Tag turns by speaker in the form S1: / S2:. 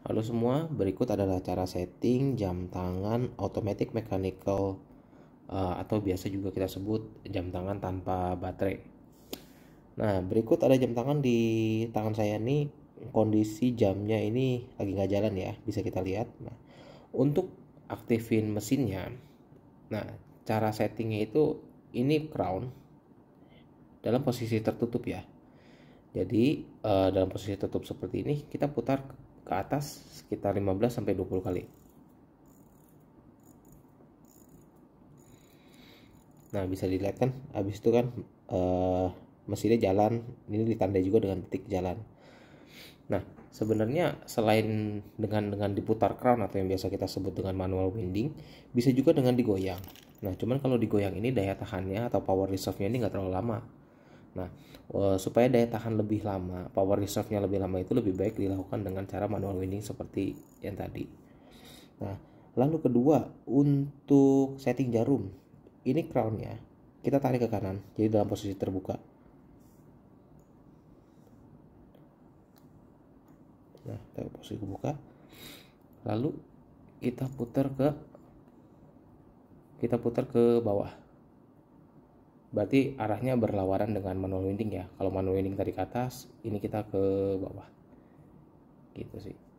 S1: Halo semua, berikut adalah cara setting jam tangan automatic mechanical eh, atau biasa juga kita sebut jam tangan tanpa baterai. Nah, berikut ada jam tangan di tangan saya ini kondisi jamnya ini lagi nggak jalan ya, bisa kita lihat. Nah, untuk aktifin mesinnya, nah cara settingnya itu ini crown dalam posisi tertutup ya. Jadi eh, dalam posisi tertutup seperti ini kita putar ke atas sekitar 15 sampai 20 kali. Nah, bisa dilihat kan habis itu kan eh mesinnya jalan, ini ditandai juga dengan titik jalan. Nah, sebenarnya selain dengan dengan diputar crown atau yang biasa kita sebut dengan manual winding, bisa juga dengan digoyang. Nah, cuman kalau digoyang ini daya tahannya atau power reserve-nya ini nggak terlalu lama. Nah, eh, supaya daya tahan lebih lama, power reserve-nya lebih lama itu lebih baik dilakukan dengan cara manual winding seperti yang tadi. Nah, lalu kedua untuk setting jarum. Ini crown-nya kita tarik ke kanan, jadi dalam posisi terbuka. Nah, kita posisi terbuka Lalu kita putar ke kita putar ke bawah berarti arahnya berlawanan dengan manual winding ya kalau manual winding tadi ke atas ini kita ke bawah gitu sih